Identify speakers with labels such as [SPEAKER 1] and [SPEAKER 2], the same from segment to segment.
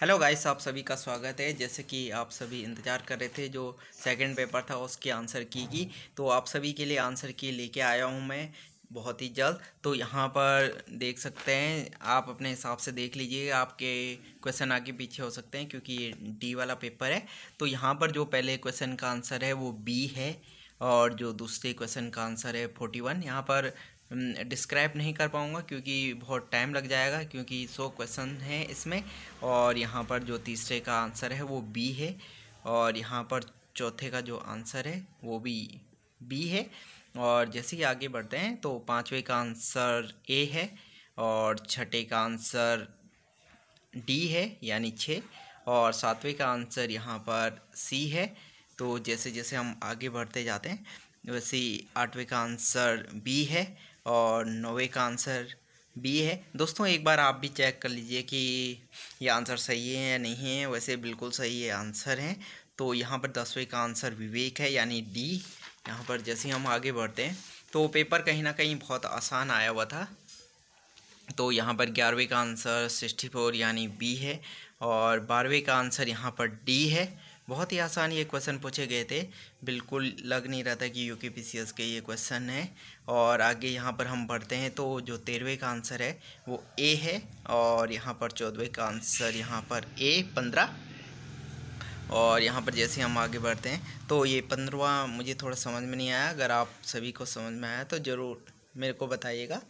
[SPEAKER 1] hello guys आप सभी का स्वागत है जैसे कि आप सभी इंतज़ार कर रहे थे जो सेकंड पेपर था उसके आंसर की की तो आप सभी के लिए आंसर की लेके आया हूं मैं बहुत ही जल्द तो यहाँ पर देख सकते हैं आप अपने हिसाब से देख लीजिए आपके क्वेश्चन आगे पीछे हो सकते हैं क्योंकि ये डी वाला पेपर है तो यहाँ पर जो पहले क्वेश्चन का आंसर है वो बी है और जो दूसरे क्वेश्चन का आंसर है फोर्टी वन यहाँ पर डिस्क्राइब नहीं कर पाऊँगा क्योंकि बहुत टाइम लग जाएगा क्योंकि सौ क्वेश्चन हैं इसमें और यहाँ पर जो तीसरे का आंसर है वो बी है और यहाँ पर चौथे का जो आंसर है वो भी बी है और जैसे ही आगे बढ़ते हैं तो पाँचवें का आंसर ए है और छठे का आंसर डी है यानी छः और सातवें का आंसर यहाँ पर सी है तो जैसे जैसे हम आगे बढ़ते जाते हैं वैसे आठवें का आंसर बी है और नोवे का आंसर बी है दोस्तों एक बार आप भी चेक कर लीजिए कि ये आंसर सही है या नहीं है वैसे बिल्कुल सही है आंसर है तो यहाँ पर दसवें का आंसर विवेक है यानी डी यहाँ पर जैसे हम आगे बढ़ते हैं तो पेपर कहीं ना कहीं बहुत आसान आया हुआ था तो यहाँ पर ग्यारहवें का आंसर सिक्सटी फोर यानी बी है और बारहवें का आंसर यहाँ पर डी है बहुत ही आसान ये क्वेश्चन पूछे गए थे बिल्कुल लग नहीं रहा था कि यू के के ये क्वेश्चन है और आगे यहाँ पर हम बढ़ते हैं तो जो तेरहवें का आंसर है वो ए है और यहाँ पर चौदहवें का आंसर यहाँ पर ए पंद्रह और यहाँ पर जैसे हम आगे बढ़ते हैं तो ये पंद्रवा मुझे थोड़ा समझ में नहीं आया अगर आप सभी को समझ में आया तो ज़रूर मेरे को बताइएगा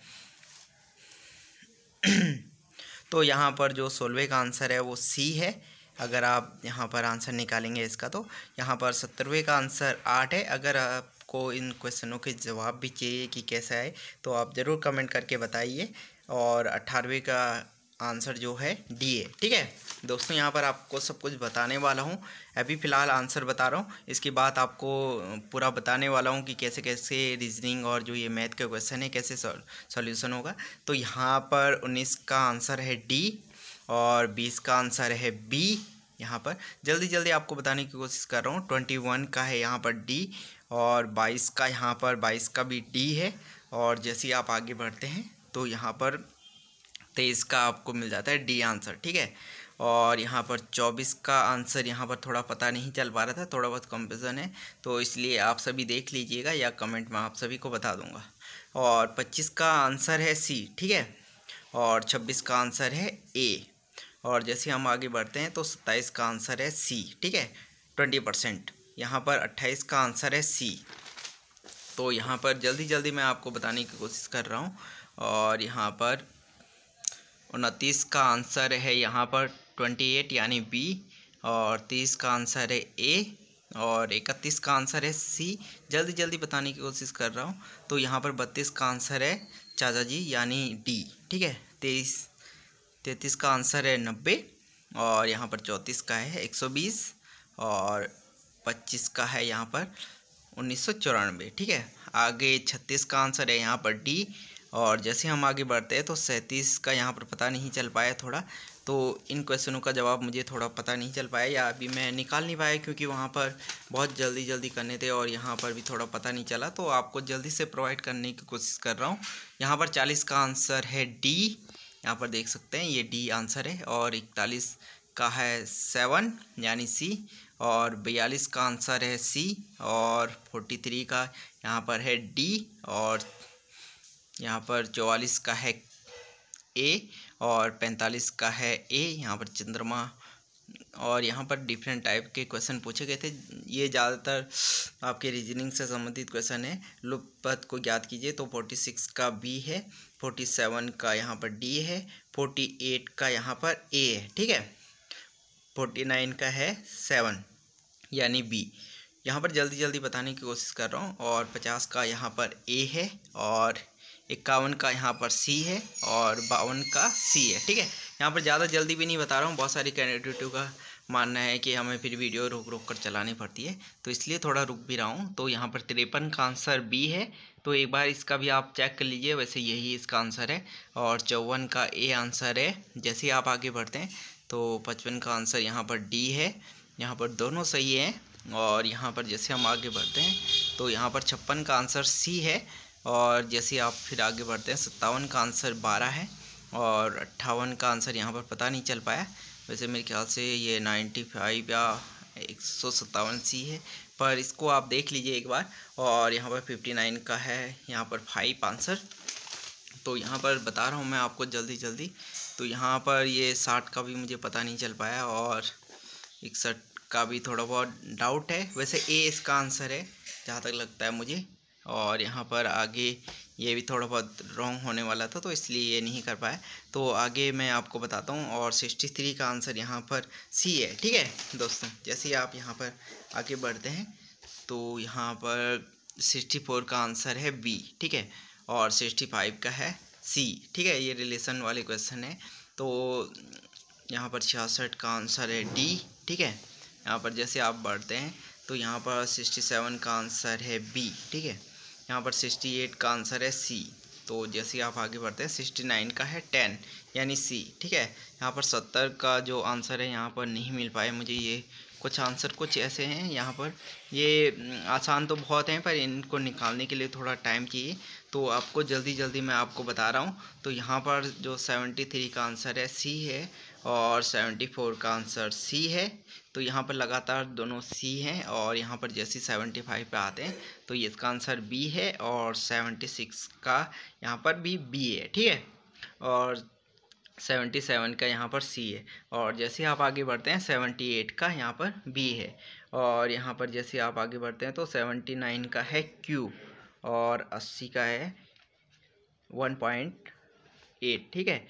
[SPEAKER 1] तो यहाँ पर जो सोलवे का आंसर है वो सी है अगर आप यहाँ पर आंसर निकालेंगे इसका तो यहाँ पर सत्तरवें का आंसर आठ है अगर आपको इन क्वेश्चनों के जवाब भी चाहिए कि कैसे आए तो आप ज़रूर कमेंट करके बताइए और अट्ठारहवें का आंसर जो है डी ए ठीक है दोस्तों यहाँ पर आपको सब कुछ बताने वाला हूँ अभी फ़िलहाल आंसर बता रहा हूँ इसके बाद आपको पूरा बताने वाला हूँ कि कैसे कैसे रीजनिंग और जो ये मैथ के क्वेश्चन है कैसे सॉल्यूशन होगा तो यहाँ पर उन्नीस का आंसर है डी और बीस का आंसर है बी यहाँ पर जल्दी जल्दी आपको बताने की कोशिश कर रहा हूँ ट्वेंटी वन का है यहाँ पर डी और बाईस का यहाँ पर बाईस का भी डी है और जैसे ही आप आगे बढ़ते हैं तो यहाँ पर तेईस का आपको मिल जाता है डी आंसर ठीक है और यहाँ पर चौबीस का आंसर यहाँ पर थोड़ा पता नहीं चल पा रहा था थोड़ा बहुत कंफ्यूजन है तो इसलिए आप सभी देख लीजिएगा या कमेंट में आप सभी को बता दूँगा और पच्चीस का आंसर है सी ठीक है और छब्बीस का आंसर है ए और जैसे हम आगे बढ़ते हैं तो सत्ताईस का आंसर है सी ठीक है ट्वेंटी परसेंट यहाँ पर अट्ठाईस का आंसर है सी तो यहाँ पर जल्दी जल्दी मैं आपको बताने की कोशिश कर रहा हूँ और यहाँ पर उनतीस का आंसर है यहाँ पर ट्वेंटी एट यानी बी और तीस का आंसर है ए और इकतीस का आंसर है सी जल्दी जल्दी बताने की कोशिश कर रहा हूँ तो यहाँ पर बत्तीस का आंसर है चाचा जी यानी डी ठीक है तेईस तैंतीस का आंसर है नब्बे और यहाँ पर चौंतीस का है एक सौ बीस और पच्चीस का है यहाँ पर उन्नीस सौ चौरानबे ठीक है आगे छत्तीस का आंसर है यहाँ पर डी और जैसे हम आगे बढ़ते हैं तो सैंतीस का यहाँ पर पता नहीं चल पाया थोड़ा तो इन क्वेश्चनों का जवाब मुझे थोड़ा पता नहीं चल पाया या अभी मैं निकाल नहीं पाया क्योंकि वहाँ पर बहुत जल्दी जल्दी करने थे और यहाँ पर भी थोड़ा पता नहीं चला तो आपको जल्दी से प्रोवाइड करने की कोशिश कर रहा हूँ यहाँ पर चालीस का आंसर है डी यहाँ पर देख सकते हैं ये डी आंसर है और इकतालीस का है सेवन यानी सी और बयालीस का आंसर है सी और फोर्टी थ्री का यहाँ पर है डी और यहाँ पर चौवालीस का है ए और पैंतालीस का है ए यहाँ पर चंद्रमा और यहाँ पर डिफरेंट टाइप के क्वेश्चन पूछे गए थे ये ज़्यादातर आपके रीजनिंग से संबंधित क्वेश्चन है लुप पथ को ज्ञात कीजिए तो फोर्टी सिक्स का बी है फोर्टी सेवन का यहाँ पर डी है फोर्टी एट का यहाँ पर ए है ठीक है फोर्टी नाइन का है सेवन यानी बी यहाँ पर जल्दी जल्दी बताने की कोशिश कर रहा हूँ और पचास का यहाँ पर ए है और इक्यावन का यहाँ पर सी है और बावन का सी है ठीक है यहाँ पर ज़्यादा जल्दी भी नहीं बता रहा हूँ बहुत सारी कैंडिडेटों का मानना है कि हमें फिर वीडियो रुक रुक कर चलानी पड़ती है तो इसलिए थोड़ा रुक भी रहा हूँ तो यहाँ पर तिरपन का आंसर बी है तो एक बार इसका भी आप चेक कर लीजिए वैसे यही इसका आंसर है और चौवन का ए आंसर है जैसे ही आप आगे बढ़ते हैं तो पचपन का आंसर यहाँ पर डी है यहाँ पर दोनों सही हैं और यहाँ पर जैसे हम आगे बढ़ते हैं तो यहाँ पर छप्पन का आंसर सी है और जैसे आप फिर आगे बढ़ते हैं सत्तावन का आंसर बारह है और अट्ठावन का आंसर यहाँ पर पता नहीं चल पाया वैसे मेरे ख्याल से ये नाइन्टी फाइव या एक सौ सत्तावन सी है पर इसको आप देख लीजिए एक बार और यहाँ पर फिफ्टी नाइन का है यहाँ पर फाइव आंसर तो यहाँ पर बता रहा हूँ मैं आपको जल्दी जल्दी तो यहाँ पर ये साठ का भी मुझे पता नहीं चल पाया और इकसठ का भी थोड़ा बहुत डाउट है वैसे ए इसका आंसर है जहाँ तक लगता है मुझे और यहाँ पर आगे ये भी थोड़ा बहुत रॉन्ग होने वाला था तो इसलिए ये नहीं कर पाया तो आगे मैं आपको बताता हूँ और सिक्सटी थ्री का आंसर यहाँ पर सी है ठीक है दोस्तों जैसे ही आप यहाँ पर आगे बढ़ते हैं तो यहाँ पर सिक्सटी फोर का आंसर है बी ठीक है और सिक्सटी फाइव का है सी ठीक है ये रिलेशन वाले क्वेश्चन है तो यहाँ पर छियासठ का आंसर है डी ठीक है यहाँ पर जैसे आप बढ़ते हैं तो यहाँ पर सिक्सटी सेवन का आंसर है बी ठीक है यहाँ पर सिक्सटी एट का आंसर है सी तो जैसे आप आगे बढ़ते हैं सिक्सटी नाइन का है टेन यानी सी ठीक है यहाँ पर सत्तर का जो आंसर है यहाँ पर नहीं मिल पाया मुझे ये कुछ आंसर कुछ ऐसे हैं यहाँ पर ये हम्म, आसान तो बहुत हैं पर इनको निकालने के लिए थोड़ा टाइम चाहिए तो आपको जल्दी जल्दी मैं आपको बता रहा हूँ तो यहाँ पर जो सेवेंटी थ्री का आंसर है सी है और 74 का आंसर सी है तो यहाँ पर लगातार दोनों सी हैं और यहाँ पर जैसे 75 पे आते हैं तो ये इसका आंसर बी है और 76 का यहाँ पर भी बी है ठीक है और 77 का यहाँ पर सी है और जैसे आप आगे बढ़ते हैं 78 का यहाँ पर बी है और यहाँ पर जैसे आप आगे बढ़ते हैं तो 79 का है क्यू और 80 का है 1.8 ठीक है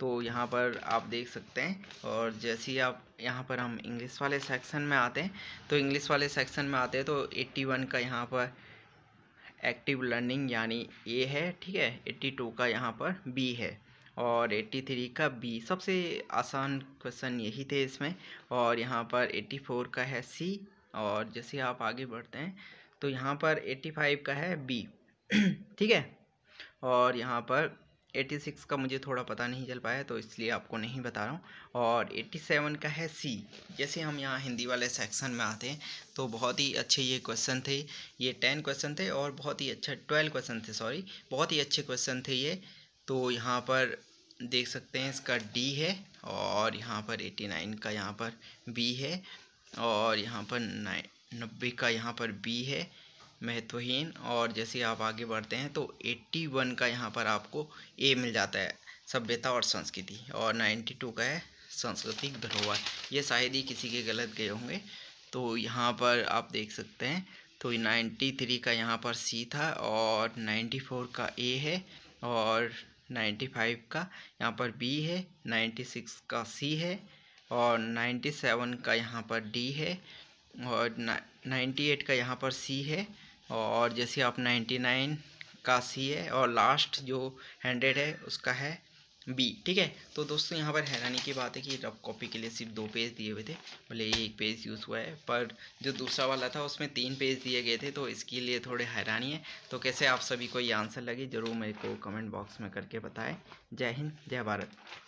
[SPEAKER 1] तो यहाँ पर आप देख सकते हैं और जैसे ही आप यहाँ पर हम इंग्लिश वाले सेक्शन में आते हैं तो इंग्लिश वाले सेक्शन में आते हैं तो 81 का यहाँ पर एक्टिव लर्निंग यानी ए है ठीक है 82 का यहाँ पर बी है और 83 का बी सबसे आसान क्वेश्चन यही थे इसमें और यहाँ पर 84 का है सी और जैसे आप आगे बढ़ते हैं तो यहाँ पर फाइव का है बी ठीक है और यहाँ पर 86 का मुझे थोड़ा पता नहीं चल पाया तो इसलिए आपको नहीं बता रहा हूँ और 87 का है सी जैसे हम यहाँ हिंदी वाले सेक्शन में आते हैं तो बहुत ही अच्छे ये क्वेश्चन थे ये टेन क्वेश्चन थे और बहुत ही अच्छा ट्वेल्व क्वेश्चन थे सॉरी बहुत ही अच्छे क्वेश्चन थे ये तो यहाँ पर देख सकते हैं इसका डी है और यहाँ पर नाइन का यहाँ पर बी है और यहाँ पर नाइन नब्बे का यहाँ पर बी है महत्वहीन और जैसे आप आगे बढ़ते हैं तो 81 का यहाँ पर आपको ए मिल जाता है सभ्यता और संस्कृति और 92 का है सांस्कृतिक धरोहर ये शायद ही किसी के गलत गए होंगे तो यहाँ पर आप देख सकते हैं तो 93 का यहाँ पर सी था और 94 का ए है और 95 का यहाँ पर बी है 96 का सी है और 97 का यहाँ पर डी है और 98 का यहाँ पर सी है और जैसे आप नाइन्टी नाइन का सी है और लास्ट जो हंड्रेड है उसका है बी ठीक है तो दोस्तों यहाँ पर हैरानी की बात है कि रफ कॉपी के लिए सिर्फ दो पेज दिए हुए थे भले ही एक पेज यूज़ हुआ है पर जो दूसरा वाला था उसमें तीन पेज दिए गए थे तो इसके लिए थोड़े हैरानी है तो कैसे आप सभी को ये आंसर लगे ज़रूर मेरे को कमेंट बॉक्स में करके बताएं जय हिंद जय भारत